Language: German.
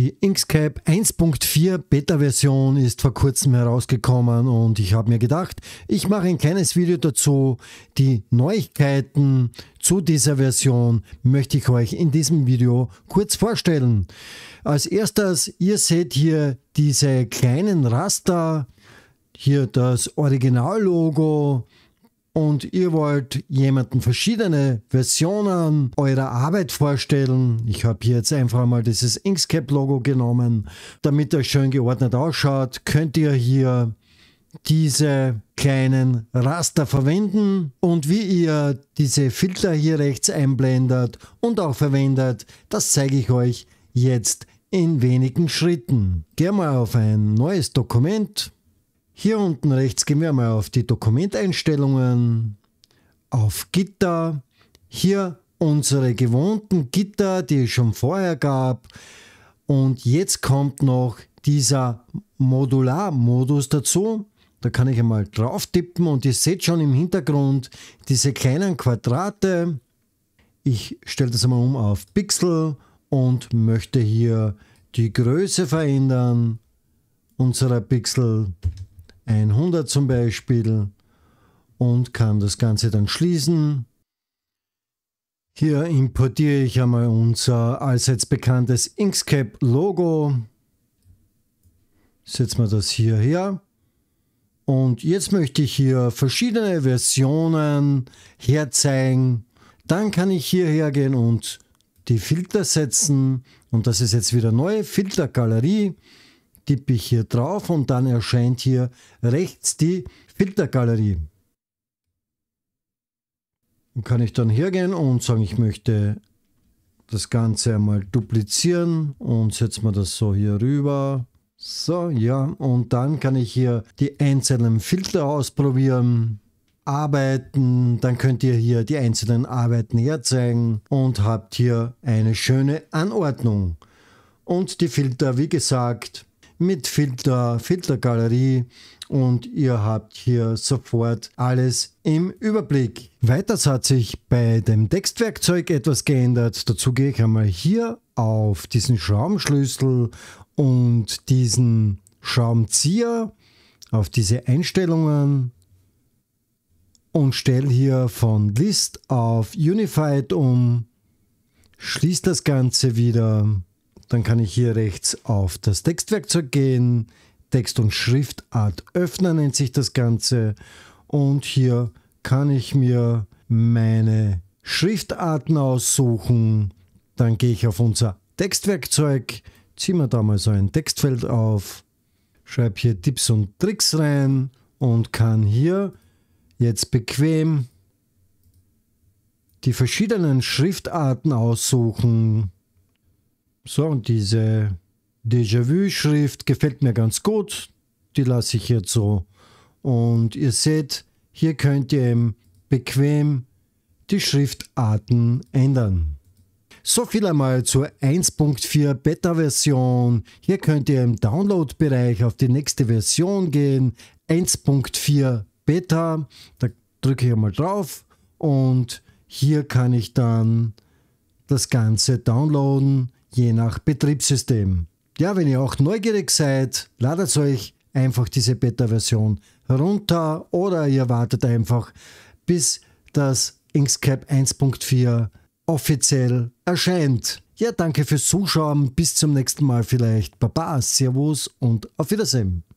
Die Inkscape 1.4 Beta-Version ist vor kurzem herausgekommen und ich habe mir gedacht, ich mache ein kleines Video dazu. Die Neuigkeiten zu dieser Version möchte ich euch in diesem Video kurz vorstellen. Als erstes, ihr seht hier diese kleinen Raster, hier das Originallogo, logo und ihr wollt jemanden verschiedene Versionen eurer Arbeit vorstellen, ich habe hier jetzt einfach mal dieses Inkscape-Logo genommen, damit das schön geordnet ausschaut, könnt ihr hier diese kleinen Raster verwenden und wie ihr diese Filter hier rechts einblendet und auch verwendet, das zeige ich euch jetzt in wenigen Schritten. Geh mal auf ein neues Dokument hier unten rechts gehen wir mal auf die Dokumenteinstellungen, auf Gitter, hier unsere gewohnten Gitter, die es schon vorher gab und jetzt kommt noch dieser Modular-Modus dazu. Da kann ich einmal drauf tippen und ihr seht schon im Hintergrund diese kleinen Quadrate. Ich stelle das einmal um auf Pixel und möchte hier die Größe verändern unserer Pixel. 100 zum Beispiel und kann das Ganze dann schließen. Hier importiere ich einmal unser allseits bekanntes Inkscape-Logo. Setzen wir das hierher. Und jetzt möchte ich hier verschiedene Versionen herzeigen. Dann kann ich hierher gehen und die Filter setzen. Und das ist jetzt wieder neue Filtergalerie tippe ich hier drauf und dann erscheint hier rechts die Filtergalerie. Dann kann ich dann hergehen und sagen, ich möchte das Ganze einmal duplizieren und setze mir das so hier rüber. So, ja, und dann kann ich hier die einzelnen Filter ausprobieren, arbeiten, dann könnt ihr hier die einzelnen Arbeiten herzeigen und habt hier eine schöne Anordnung. Und die Filter, wie gesagt, mit Filter, Filtergalerie und ihr habt hier sofort alles im Überblick. Weiters hat sich bei dem Textwerkzeug etwas geändert. Dazu gehe ich einmal hier auf diesen Schraubenschlüssel und diesen Schraubenzieher auf diese Einstellungen und stelle hier von List auf Unified um, schließe das Ganze wieder dann kann ich hier rechts auf das Textwerkzeug gehen, Text- und Schriftart öffnen nennt sich das Ganze. Und hier kann ich mir meine Schriftarten aussuchen. Dann gehe ich auf unser Textwerkzeug, ziehe mir da mal so ein Textfeld auf, schreibe hier Tipps und Tricks rein und kann hier jetzt bequem die verschiedenen Schriftarten aussuchen. So, und diese Déjà-vu-Schrift gefällt mir ganz gut. Die lasse ich jetzt so. Und ihr seht, hier könnt ihr eben bequem die Schriftarten ändern. So viel einmal zur 1.4 Beta-Version. Hier könnt ihr im Download-Bereich auf die nächste Version gehen. 1.4 Beta. Da drücke ich einmal drauf und hier kann ich dann das Ganze downloaden je nach Betriebssystem. Ja, wenn ihr auch neugierig seid, ladet euch einfach diese Beta-Version herunter oder ihr wartet einfach, bis das Inkscape 1.4 offiziell erscheint. Ja, danke fürs Zuschauen. Bis zum nächsten Mal vielleicht. Baba, Servus und auf Wiedersehen.